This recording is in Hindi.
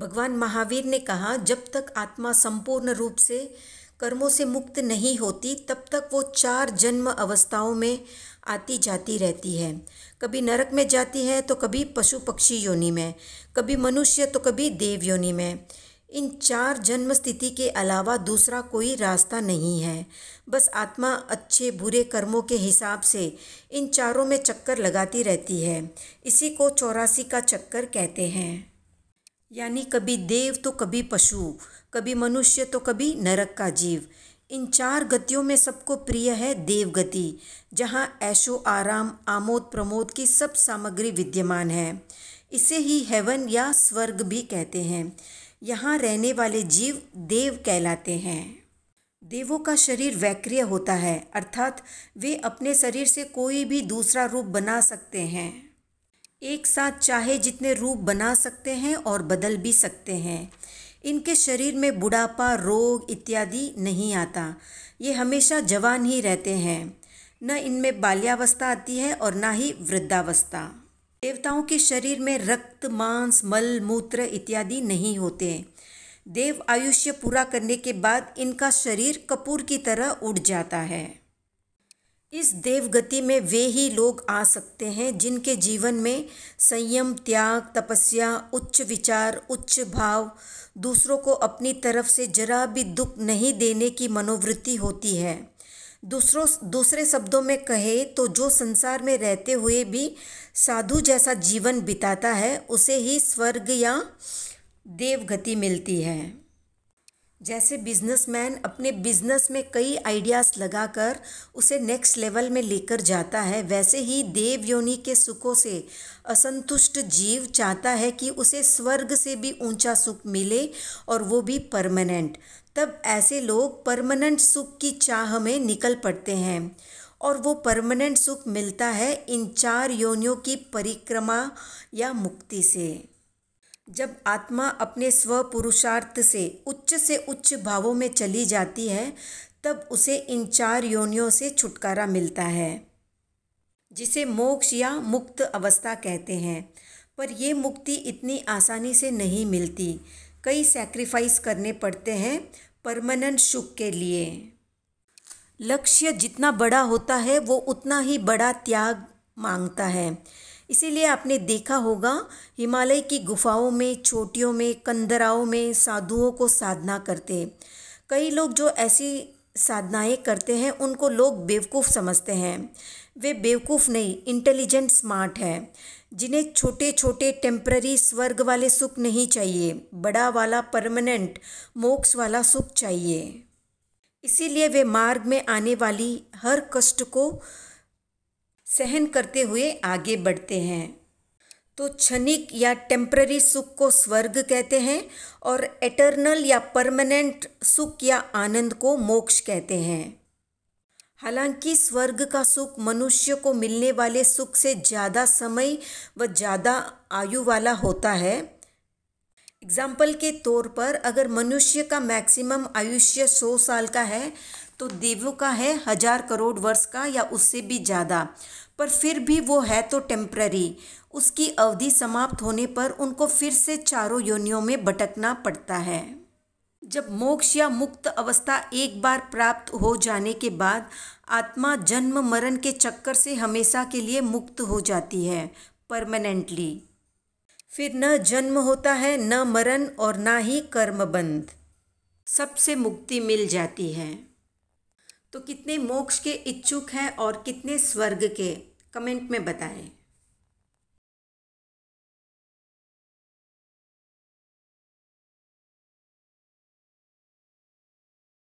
भगवान महावीर ने कहा जब तक आत्मा संपूर्ण रूप से कर्मों से मुक्त नहीं होती तब तक वो चार जन्म अवस्थाओं में आती जाती रहती है कभी नरक में जाती है तो कभी पशु पक्षी योनि में कभी मनुष्य तो कभी देव योनि में इन चार जन्म स्थिति के अलावा दूसरा कोई रास्ता नहीं है बस आत्मा अच्छे बुरे कर्मों के हिसाब से इन चारों में चक्कर लगाती रहती है इसी को चौरासी का चक्कर कहते हैं यानी कभी देव तो कभी पशु कभी मनुष्य तो कभी नरक का जीव इन चार गतियों में सबको प्रिय है देव गति जहाँ ऐशो आराम आमोद प्रमोद की सब सामग्री विद्यमान है इसे ही हेवन या स्वर्ग भी कहते हैं यहाँ रहने वाले जीव देव कहलाते हैं देवों का शरीर वैक्रिय होता है अर्थात वे अपने शरीर से कोई भी दूसरा रूप बना सकते हैं एक साथ चाहे जितने रूप बना सकते हैं और बदल भी सकते हैं इनके शरीर में बुढ़ापा रोग इत्यादि नहीं आता ये हमेशा जवान ही रहते हैं न इनमें बाल्यावस्था आती है और ना ही वृद्धावस्था देवताओं के शरीर में रक्त मांस मल मूत्र इत्यादि नहीं होते देव आयुष्य पूरा करने के बाद इनका शरीर कपूर की तरह उड़ जाता है इस देवगति में वे ही लोग आ सकते हैं जिनके जीवन में संयम त्याग तपस्या उच्च विचार उच्च भाव दूसरों को अपनी तरफ से जरा भी दुख नहीं देने की मनोवृत्ति होती है दूसरों दूसरे शब्दों में कहे तो जो संसार में रहते हुए भी साधु जैसा जीवन बिताता है उसे ही स्वर्ग या देवगति मिलती है जैसे बिजनेसमैन अपने बिजनेस में कई आइडियाज़ लगाकर उसे नेक्स्ट लेवल में लेकर जाता है वैसे ही देव योनि के सुखों से असंतुष्ट जीव चाहता है कि उसे स्वर्ग से भी ऊंचा सुख मिले और वो भी परमानेंट तब ऐसे लोग परमानेंट सुख की चाह में निकल पड़ते हैं और वो परमानेंट सुख मिलता है इन चार योनियों की परिक्रमा या मुक्ति से जब आत्मा अपने स्व पुरुषार्थ से उच्च से उच्च भावों में चली जाती है तब उसे इन चार योनियों से छुटकारा मिलता है जिसे मोक्ष या मुक्त अवस्था कहते हैं पर यह मुक्ति इतनी आसानी से नहीं मिलती कई सैक्रिफाइस करने पड़ते हैं परमानेंट सुख के लिए लक्ष्य जितना बड़ा होता है वो उतना ही बड़ा त्याग मांगता है इसीलिए आपने देखा होगा हिमालय की गुफाओं में चोटियों में कंदराओं में साधुओं को साधना करते कई लोग जो ऐसी साधनाएं करते हैं उनको लोग बेवकूफ़ समझते हैं वे बेवकूफ़ नहीं इंटेलिजेंट स्मार्ट हैं जिन्हें छोटे छोटे टेम्प्ररी स्वर्ग वाले सुख नहीं चाहिए बड़ा वाला परमानेंट मोक्ष वाला सुख चाहिए इसीलिए वे मार्ग में आने वाली हर कष्ट को सहन करते हुए आगे बढ़ते हैं तो क्षणिक या टेम्प्ररी सुख को स्वर्ग कहते हैं और एटर्नल या परमानेंट सुख या आनंद को मोक्ष कहते हैं हालांकि स्वर्ग का सुख मनुष्य को मिलने वाले सुख से ज़्यादा समय व ज़्यादा आयु वाला होता है एग्जाम्पल के तौर पर अगर मनुष्य का मैक्सिमम आयुष्य सौ साल का है तो देवों का है हजार करोड़ वर्ष का या उससे भी ज़्यादा पर फिर भी वो है तो टेम्प्ररी उसकी अवधि समाप्त होने पर उनको फिर से चारों योनियों में भटकना पड़ता है जब मोक्ष या मुक्त अवस्था एक बार प्राप्त हो जाने के बाद आत्मा जन्म मरण के चक्कर से हमेशा के लिए मुक्त हो जाती है परमानेंटली फिर न जन्म होता है न मरण और ना ही कर्मबंध सबसे मुक्ति मिल जाती है तो कितने मोक्ष के इच्छुक हैं और कितने स्वर्ग के कमेंट में बताएं